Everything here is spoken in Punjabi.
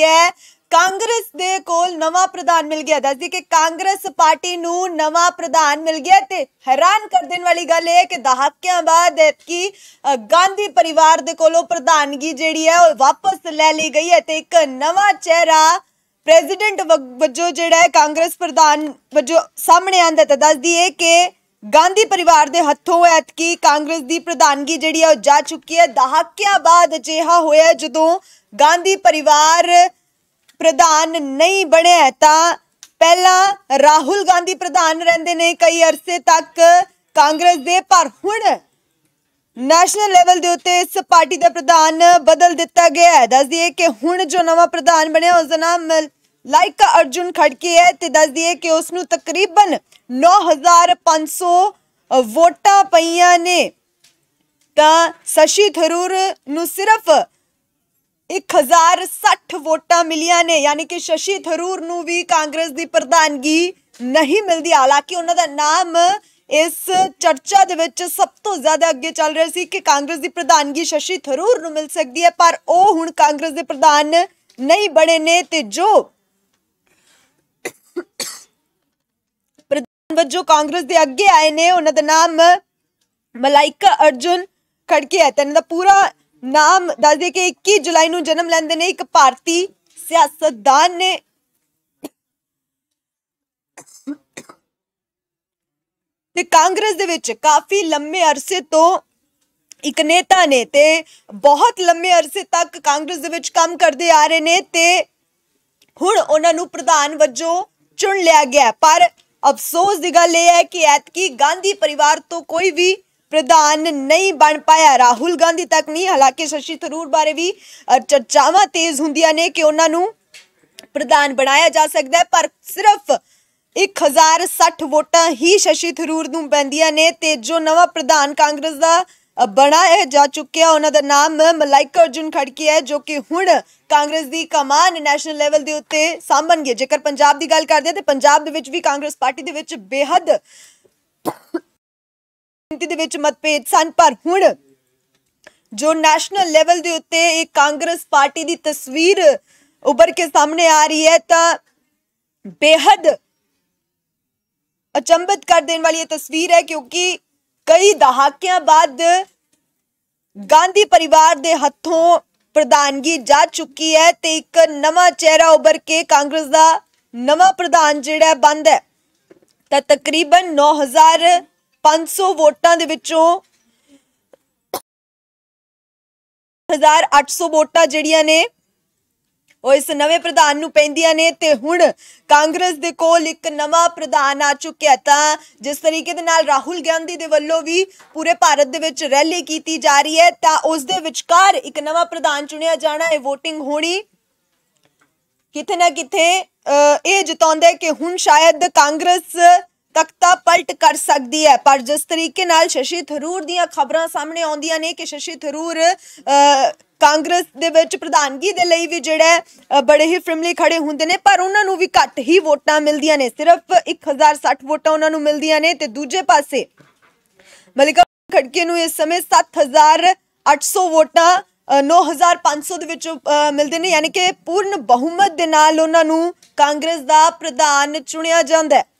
ਹੈ ਕਾਂਗਰਸ ਦੇ ਕੋਲ ਨਵਾਂ ਪ੍ਰਧਾਨ ਮਿਲ ਗਿਆ ਦੱਸਦੀ ਕਿ ਕਾਂਗਰਸ ਪਾਰਟੀ ਨੂੰ ਨਵਾਂ ਪ੍ਰਧਾਨ ਮਿਲ ਗਿਆ ਤੇ ਹੈਰਾਨ ਕਰ ਦੇਣ ਵਾਲੀ ਗੱਲ ਇਹ ਹੈ ਕਿ ਦਹਾਕਿਆਂ ਬਾਅਦ ਕੀ ਗਾਂਧੀ ਪਰਿਵਾਰ ਦੇ ਕੋਲੋਂ ਪ੍ਰਧਾਨਗੀ ਜਿਹੜੀ ਹੈ ਉਹ ਵਾਪਸ ਲੈ ਲਈ ਗਈ ਹੈ ਤੇ ਇੱਕ ਨਵਾਂ ਚਿਹਰਾ ਪ੍ਰੈਜ਼ੀਡੈਂਟ ਵਜੋਂ ਜਿਹੜਾ ਹੈ ਕਾਂਗਰਸ ਪ੍ਰਧਾਨ ਵਜੋਂ ਸਾਹਮਣੇ ਆਂਦਾ ਤਾਂ ਦੱਸਦੀ ਹੈ ਕਿ ਗਾਂਧੀ ਪਰਿਵਾਰ ਦੇ ਹੱਥੋਂ ਐਤਕੀ ਕਾਂਗਰਸ ਦੀ ਪ੍ਰਧਾਨਗੀ ਜਿਹੜੀ ਆ ਉਹ ਜਾ ਚੁੱਕੀ ਹੈ ਦਹਾਕਿਆਂ ਬਾਅਦ ਅਜਿਹਾ ਹੋਇਆ ਜਦੋਂ ਗਾਂਧੀ ਪਰਿਵਾਰ ਪ੍ਰਧਾਨ ਨਹੀਂ ਬਣਿਆ ਤਾਂ ਪਹਿਲਾਂ ਰਾਹੁਲ ਗਾਂਧੀ ਪ੍ਰਧਾਨ ਰਹਿੰਦੇ ਨੇ ਕਈ ਅਰਸੇ ਤੱਕ ਕਾਂਗਰਸ ਦੇ ਪਰ ਹੁਣ ਨੈਸ਼ਨਲ ਲੈਵਲ ਦੇ ਉੱਤੇ ਇਸ ਪਾਰਟੀ ਦਾ ਪ੍ਰਧਾਨ ਬਦਲ ਦਿੱਤਾ ਗਿਆ ਹੈ ਦੱਸ ਦਈਏ ਕਿ ਹੁਣ ਜੋ ਨਵਾਂ ਪ੍ਰਧਾਨ ਬਣਿਆ ਉਸ ਦਾ ਨਾਮ ਲਾਈਕ ਅਰਜੁਨ ਖੜਕੀ ਹੈ ਤੇ ਦੱਸ ਦਈਏ ਕਿ ਉਸ ਨੂੰ ਤਕਰੀਬਨ 9500 ਵੋਟਾਂ ਪਈਆਂ ਨੇ ਤਾਂ ਸਸ਼ੀ ਥਰੂਰ ਨੂੰ ਸਿਰਫ 1060 ਵੋਟਾਂ ਮਿਲੀਆਂ ਨੇ ਯਾਨੀ ਕਿ ਸ਼ਸ਼ੀ ਥਰੂਰ ਨੂੰ ਵੀ ਕਾਂਗਰਸ ਦੀ ਪ੍ਰਧਾਨਗੀ ਨਹੀਂ ਮਿਲਦੀ ਹਾਲਾਂਕਿ ਉਹਨਾਂ ਦਾ ਨਾਮ ਇਸ ਚਰਚਾ ਦੇ ਵਿੱਚ ਸਭ ਤੋਂ ਜ਼ਿਆਦਾ ਅੱਗੇ ਚੱਲ ਰਿਹਾ ਸੀ ਕਿ ਕਾਂਗਰਸ ਦੀ ਪ੍ਰਧਾਨਗੀ ਸ਼ਸ਼ੀ ਥਰੂਰ ਨੂੰ ਮਿਲ ਸਕਦੀ ਹੈ ਪਰ ਉਹ ਹੁਣ ਕਾਂਗਰਸ ਦੇ ਪ੍ਰਧਾਨ ਨਹੀਂ ਬਣੇ ਨੇ ਤੇ ਜੋ ਵਜੋਂ ਕਾਂਗਰਸ ਦੇ ਅੱਗੇ ਆਏ ਨੇ ਉਹਨਾਂ ਦਾ ਨਾਮ ਮਲਾਈਕਾ ਅਰਜੁਨ ਖੜਕੇ ਹੈ ਤੇ ਦਾ ਪੂਰਾ ਨਾਮ ਦੱਸ ਦੇ ਕਿ 21 ਜੁਲਾਈ ਨੂੰ ਜਨਮ ਲੈਂਦੇ ਨੇ ਇੱਕ ਭਾਰਤੀ ਸਿਆਸਤਦਾਨ ਨੇ ਤੇ ਕਾਂਗਰਸ ਦੇ ਵਿੱਚ ਕਾਫੀ ਲੰਮੇ ਅਰਸੇ ਤੋਂ ਇੱਕ ਨੇਤਾ ਨੇ ਤੇ ਬਹੁਤ ਲੰਮੇ ਅਰਸੇ ਤੱਕ ਕਾਂਗਰਸ ਦੇ ਵਿੱਚ ਕੰਮ ਕਰਦੇ ਆ ਰਹੇ ਨੇ ਤੇ ਹੁਣ ਉਹਨਾਂ ਨੂੰ ਪ੍ਰਧਾਨ ਵਜੋਂ ਚੁਣ ਲਿਆ ਗਿਆ ਪਰ ਅਫਸੋਸ ਦੀ ਗੱਲ ਇਹ ਹੈ ਕਿ ਐਤਕੀ ਗਾਂਧੀ ਪਰਿਵਾਰ ਤੋਂ ਕੋਈ ਵੀ ਪ੍ਰਧਾਨ ਨਹੀਂ ਬਣ ਪਾਇਆ ਰਾਹੁਲ ਗਾਂਧੀ ਤੱਕ ਨਹੀਂ ਹਾਲਾਂਕਿ ਸ਼ਸ਼ੀ ਥਰੂਰ ਬਾਰੇ ਵੀ ਚਰਚਾਵਾਂ ਤੇਜ਼ ਹੁੰਦੀਆਂ ਨੇ ਕਿ ਉਹਨਾਂ ਨੂੰ ਪ੍ਰਧਾਨ ਬਣਾਇਆ ਜਾ ਸਕਦਾ ਹੈ ਪਰ ਸਿਰਫ 1060 ਵੋਟਾਂ ਹੀ ਸ਼ਸ਼ੀ ਥਰੂਰ ਨੂੰ ਪੈਂਦੀਆਂ ਨੇ ਤੇ ਜੋ ਨਵਾਂ ਪ੍ਰਧਾਨ ਕਾਂਗਰਸ ਦਾ ਬਣਾਇਆ ਜਾ ਚੁੱਕਿਆ ਉਹਨਾਂ ਦਾ ਨਾਮ ਮਲਾਈਕਾ ਅਰਜੁਨ ਖੜਕੀ ਹੈ ਜੋ ਕਿ ਹੁਣ ਕਾਂਗਰਸ ਦੀ ਕਮਾਨ ਨੈਸ਼ਨਲ ਲੈਵਲ ਦੇ ਉੱਤੇ ਗਏ ਜੇਕਰ ਪੰਜਾਬ ਦੀ ਗੱਲ ਕਰਦੇ ਆ ਤੇ ਪੰਜਾਬ ਦੇ ਵਿੱਚ ਵੀ ਕਾਂਗਰਸ ਪਾਰਟੀ ਦੇ ਵਿੱਚ ਬੇਹੱਦ ਗਿਣਤੀ ਦੇ ਵਿੱਚ ਮਤਭੇਦ ਸਨ ਪਰ ਹੁਣ ਜੋ ਨੈਸ਼ਨਲ ਲੈਵਲ ਦੇ ਉੱਤੇ ਇਹ ਕਾਂਗਰਸ ਪਾਰਟੀ ਦੀ ਤਸਵੀਰ ਉੱਭਰ ਕੇ ਸਾਹਮਣੇ ਆ ਰਹੀ ਹੈ ਤਾਂ ਬੇਹੱਦ ਅਚੰਬਿਤ ਕਰ ਦੇਣ ਵਾਲੀ ਇਹ ਤਸਵੀਰ ਹੈ ਕਿਉਂਕਿ ਕਈ ਦਹਾਕਿਆਂ ਬਾਅਦ ਗਾਂਧੀ ਪਰਿਵਾਰ ਦੇ ਹੱਥੋਂ ਪ੍ਰਧਾਨਗੀ ਜਾ ਚੁੱਕੀ ਹੈ ਤੇ ਇੱਕ ਨਵਾਂ ਚਿਹਰਾ ਉੱਭਰ ਕੇ ਕਾਂਗਰਸ ਦਾ ਨਵਾਂ ਪ੍ਰਧਾਨ ਜਿਹੜਾ ਬੰਦ ਹੈ ਤਾਂ ਤਕਰੀਬਨ 9500 ਵੋਟਾਂ ਦੇ ਵਿੱਚੋਂ 1800 ਵੋਟਾਂ ਜਿਹੜੀਆਂ ਨੇ ਉਹ ਇਸ ਨਵੇਂ ਪ੍ਰਧਾਨ ਨੂੰ ਪੈਂਦੀਆਂ ਨੇ ਤੇ ਹੁਣ ਕਾਂਗਰਸ ਦੇ ਕੋਲ ਇੱਕ ਨਵਾਂ ਪ੍ਰਧਾਨ ਆ ਚੁੱਕਿਆ ਤਾਂ ਜਿਸ ਤਰੀਕੇ ਦੇ ਨਾਲ ਰਾਹੁਲ ਗਾਂਧੀ ਦੇ ਵੱਲੋਂ ਵੀ ਪੂਰੇ ਭਾਰਤ ਦੇ ਵਿੱਚ ਰੈਲੀ ਕੀਤੀ ਜਾ ਰਹੀ ਹੈ ਤਾਂ ਉਸ ਦੇ ਵਿਚਕਾਰ ਇੱਕ ਨਵਾਂ ਪ੍ਰਧਾਨ ਚੁਣਿਆ ਜਾਣਾ ਹੈ VOTING ਹੋਣੀ ਕਿਤੇ ਨਾ ਕਿਤੇ ਇਹ ਜਿਤਾਉਂਦੇ ਕਿ ਹੁਣ ਸ਼ਾਇਦ ਕਾਂਗਰਸ ਤਖਤਾ ਪਲਟ ਕਰ ਸਕਦੀ ਹੈ ਪਰ ਜਿਸ ਤਰੀਕੇ ਨਾਲ ਸ਼ਸ਼ੀ ਥਰੂਰ ਦੀਆਂ ਖਬਰਾਂ ਸਾਹਮਣੇ ਆਉਂਦੀਆਂ ਨੇ ਕਿ ਸ਼ਸ਼ੀ ਥਰੂਰ ਕਾਂਗਰਸ ਦੇ ਵਿੱਚ ਪ੍ਰਧਾਨਗੀ ਦੇ ਲਈ ਵੀ ਜਿਹੜਾ ਬੜੇ ਹੀ ਫਰਮਲੀ ਖੜੇ ਹੁੰਦੇ ਨੇ ਪਰ ਉਹਨਾਂ ਨੂੰ ਵੀ ਘੱਟ ਹੀ ਵੋਟਾਂ ਮਿਲਦੀਆਂ ਨੇ ਸਿਰਫ 1060 ਵੋਟਾਂ ਉਹਨਾਂ ਨੂੰ ਮਿਲਦੀਆਂ ਨੇ ਤੇ ਦੂਜੇ ਪਾਸੇ ਮਲਿਕਾ ਖੜਕੇ ਨੂੰ ਇਸ ਸਮੇਂ 7800 ਵੋਟਾਂ 9500 ਦੇ ਵਿੱਚ ਮਿਲਦੇ ਨੇ ਯਾਨੀ ਕਿ ਪੂਰਨ ਬਹੁਮਤ ਦੇ ਨਾਲ ਉਹਨਾਂ ਨੂੰ ਕਾਂਗਰਸ ਦਾ ਪ੍ਰਧਾਨ ਚੁਣਿਆ ਜਾਂਦਾ ਹੈ